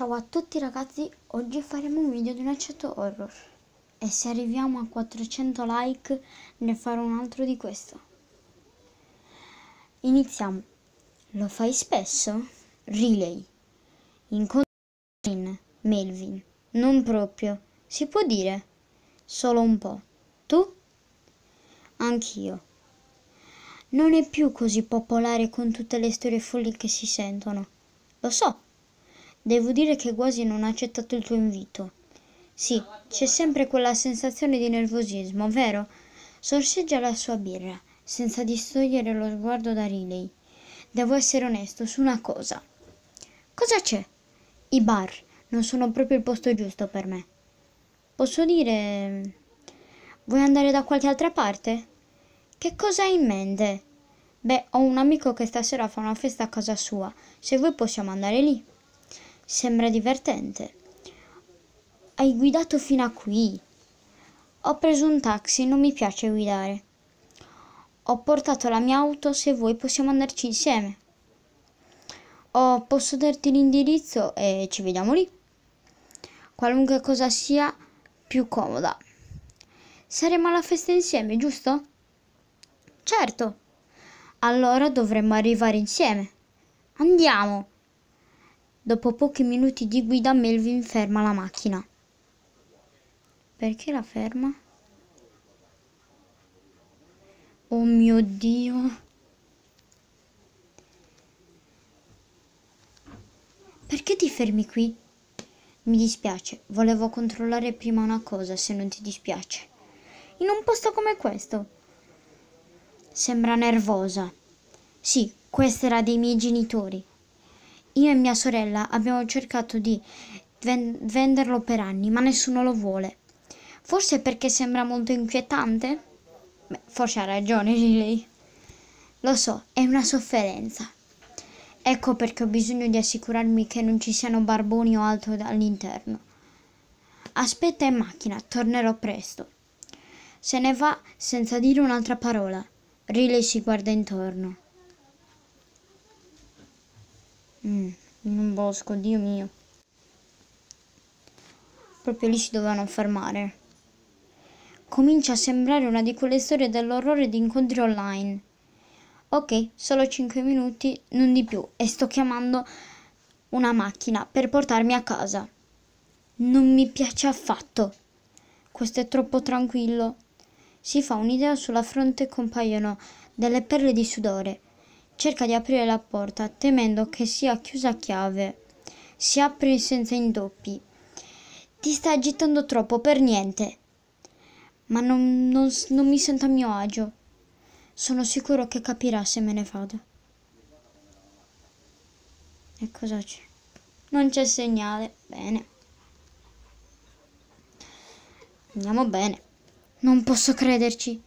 Ciao a tutti ragazzi, oggi faremo un video di un accetto horror e se arriviamo a 400 like ne farò un altro di questo. Iniziamo. Lo fai spesso? Relay. Incontro Melvin. Non proprio. Si può dire? Solo un po'. Tu? Anch'io. Non è più così popolare con tutte le storie folli che si sentono. Lo so. Devo dire che quasi non ha accettato il tuo invito. Sì, c'è sempre quella sensazione di nervosismo, vero? Sorseggia la sua birra, senza distogliere lo sguardo da Riley. Devo essere onesto su una cosa. Cosa c'è? I bar non sono proprio il posto giusto per me. Posso dire... Vuoi andare da qualche altra parte? Che cosa hai in mente? Beh, ho un amico che stasera fa una festa a casa sua. Se vuoi possiamo andare lì. Sembra divertente. Hai guidato fino a qui. Ho preso un taxi, non mi piace guidare. Ho portato la mia auto, se vuoi possiamo andarci insieme. Oh, posso darti l'indirizzo e ci vediamo lì. Qualunque cosa sia più comoda. Saremo alla festa insieme, giusto? Certo. Allora dovremmo arrivare insieme. Andiamo. Dopo pochi minuti di guida Melvin ferma la macchina. Perché la ferma? Oh mio Dio! Perché ti fermi qui? Mi dispiace, volevo controllare prima una cosa, se non ti dispiace. In un posto come questo. Sembra nervosa. Sì, questa era dei miei genitori. Io e mia sorella abbiamo cercato di ven- venderlo per anni, ma nessuno lo vuole. Forse perché sembra molto inquietante? Beh, forse ha ragione Lily. Lo so, è una sofferenza. Ecco perché ho bisogno di assicurarmi che non ci siano barboni o altro all'interno. Aspetta in macchina, tornerò presto. Se ne va senza dire un'altra parola. Riley si guarda intorno. Mm, in un bosco, Dio mio. Proprio lì si dovevano fermare. Comincia a sembrare una di quelle storie dell'orrore di incontri online. Ok, solo 5 minuti, non di più, e sto chiamando una macchina per portarmi a casa. Non mi piace affatto. Questo è troppo tranquillo. Si fa un'idea sulla fronte e compaiono delle perle di sudore Cerca di aprire la porta, temendo che sia chiusa a chiave. Si apre senza indoppi. Ti stai agitando troppo per niente. Ma non, non, non mi sento a mio agio. Sono sicuro che capirà se me ne vado. E cosa c'è? Non c'è segnale. Bene. Andiamo bene. Non posso crederci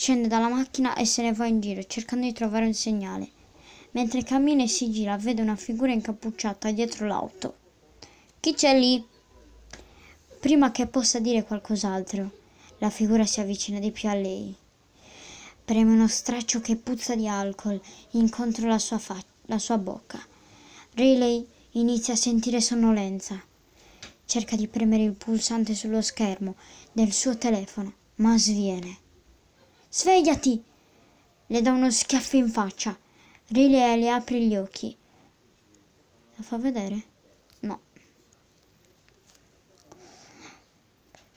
scende dalla macchina e se ne va in giro cercando di trovare un segnale. Mentre cammina e si gira, vede una figura incappucciata dietro l'auto. Chi c'è lì? Prima che possa dire qualcos'altro, la figura si avvicina di più a lei. Preme uno straccio che puzza di alcol incontro la sua, fac- la sua bocca. Riley inizia a sentire sonnolenza. Cerca di premere il pulsante sullo schermo del suo telefono, ma sviene. Svegliati! Le dà uno schiaffo in faccia. Riley le apre gli occhi. La fa vedere? No.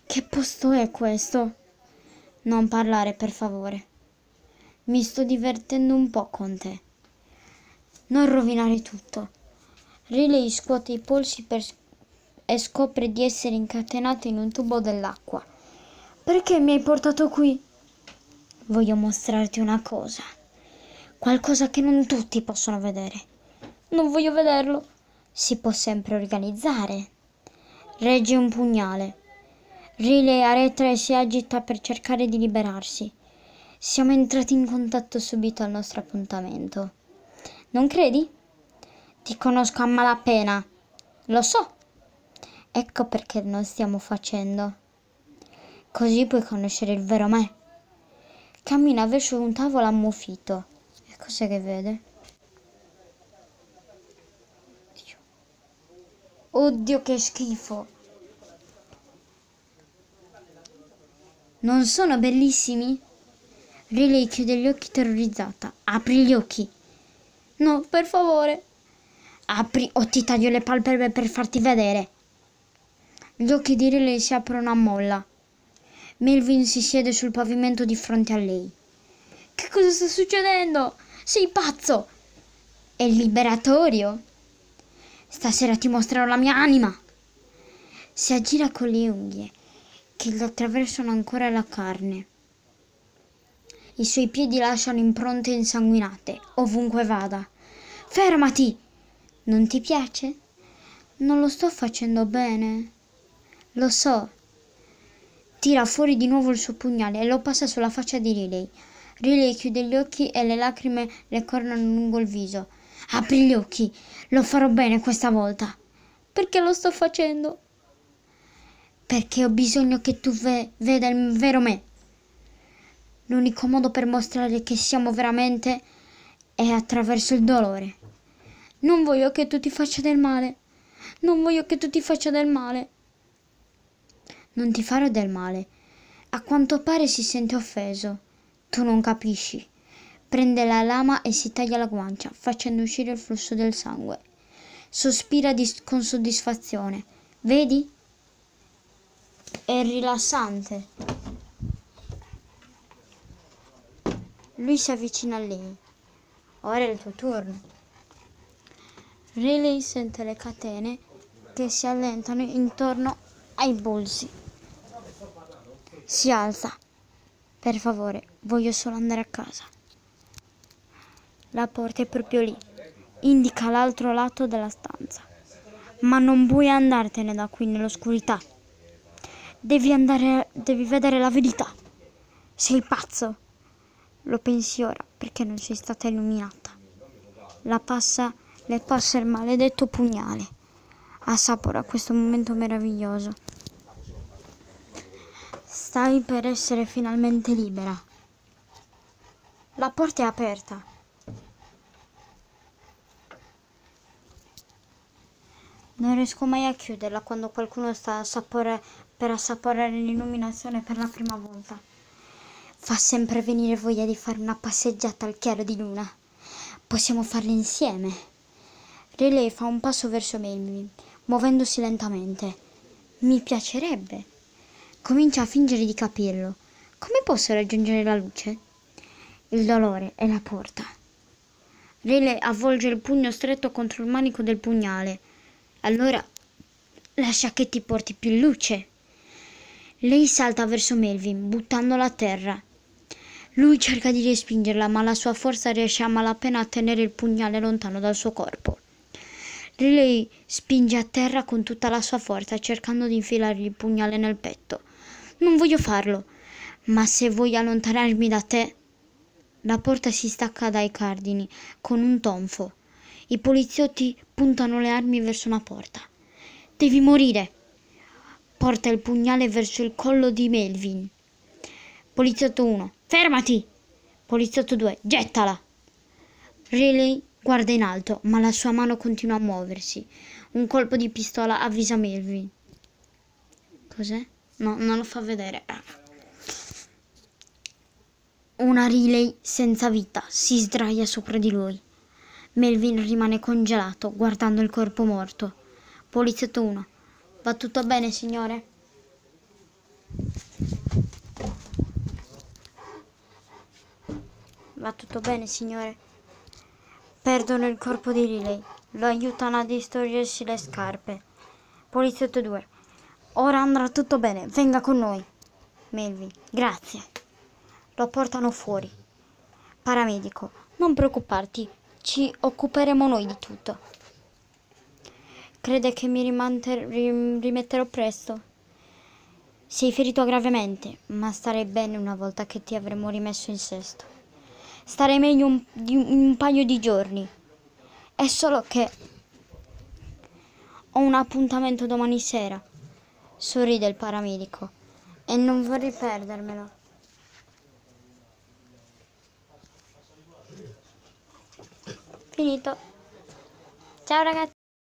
Che posto è questo? Non parlare, per favore. Mi sto divertendo un po' con te. Non rovinare tutto. Riley scuote i polsi per... e scopre di essere incatenato in un tubo dell'acqua. Perché mi hai portato qui? voglio mostrarti una cosa. Qualcosa che non tutti possono vedere. Non voglio vederlo. Si può sempre organizzare. Regge un pugnale. a retra e si agita per cercare di liberarsi. Siamo entrati in contatto subito al nostro appuntamento. Non credi? Ti conosco a malapena. Lo so. Ecco perché non stiamo facendo. Così puoi conoscere il vero me. Cammina verso un tavolo ammuffito. E cos'è che vede? Oddio. Oddio che schifo. Non sono bellissimi? Riley chiude gli occhi terrorizzata. Apri gli occhi. No, per favore. Apri o ti taglio le palpebre per farti vedere. Gli occhi di Riley si aprono a molla. Melvin si siede sul pavimento di fronte a lei. Che cosa sta succedendo? Sei pazzo! È liberatorio! Stasera ti mostrerò la mia anima! Si aggira con le unghie che gli attraversano ancora la carne. I suoi piedi lasciano impronte insanguinate ovunque vada. Fermati! Non ti piace? Non lo sto facendo bene. Lo so, Tira fuori di nuovo il suo pugnale e lo passa sulla faccia di Riley. Riley chiude gli occhi e le lacrime le corrono lungo il viso. Apri gli occhi, lo farò bene questa volta. Perché lo sto facendo? Perché ho bisogno che tu ve veda il vero me. L'unico modo per mostrare che siamo veramente è attraverso il dolore. Non voglio che tu ti faccia del male. Non voglio che tu ti faccia del male non ti farò del male. A quanto pare si sente offeso. Tu non capisci. Prende la lama e si taglia la guancia, facendo uscire il flusso del sangue. Sospira dis- con soddisfazione. Vedi? È rilassante. Lui si avvicina a lei. Ora è il tuo turno. Riley sente le catene che si allentano intorno ai polsi. Si alza. Per favore, voglio solo andare a casa. La porta è proprio lì. Indica l'altro lato della stanza. Ma non puoi andartene da qui nell'oscurità. Devi andare, devi vedere la verità. Sei pazzo. Lo pensi ora perché non sei stata illuminata. La passa, le passa il maledetto pugnale. Assapora questo momento meraviglioso. Stai per essere finalmente libera. La porta è aperta. Non riesco mai a chiuderla quando qualcuno sta assapore, per assaporare l'illuminazione per la prima volta. Fa sempre venire voglia di fare una passeggiata al chiaro di luna. Possiamo farla insieme. Riley fa un passo verso me, muovendosi lentamente. Mi piacerebbe. Comincia a fingere di capirlo. Come posso raggiungere la luce? Il dolore è la porta. Rile avvolge il pugno stretto contro il manico del pugnale. Allora lascia che ti porti più luce. Lei salta verso Melvin, buttandola a terra. Lui cerca di respingerla, ma la sua forza riesce a malapena a tenere il pugnale lontano dal suo corpo. Riley spinge a terra con tutta la sua forza, cercando di infilargli il pugnale nel petto. Non voglio farlo. Ma se voglio allontanarmi da te... La porta si stacca dai cardini con un tonfo. I poliziotti puntano le armi verso una porta. Devi morire. Porta il pugnale verso il collo di Melvin. Poliziotto 1. Fermati. Poliziotto 2. Gettala. Riley guarda in alto, ma la sua mano continua a muoversi. Un colpo di pistola avvisa Melvin. Cos'è? No, non lo fa vedere. Eh. Una Riley senza vita si sdraia sopra di lui. Melvin rimane congelato guardando il corpo morto. Poliziotto 1. Va tutto bene, signore? Va tutto bene, signore? Perdono il corpo di Riley. Lo aiutano a distruggersi le scarpe. Poliziotto 2. Ora andrà tutto bene, venga con noi. Melvin, grazie. Lo portano fuori. Paramedico, non preoccuparti, ci occuperemo noi di tutto. Crede che mi rimetterò presto? Sei ferito gravemente, ma starei bene una volta che ti avremo rimesso in sesto. Starei meglio un, un paio di giorni. È solo che ho un appuntamento domani sera sorride il paramedico. E non vorrei perdermelo. Finito. Ciao ragazzi.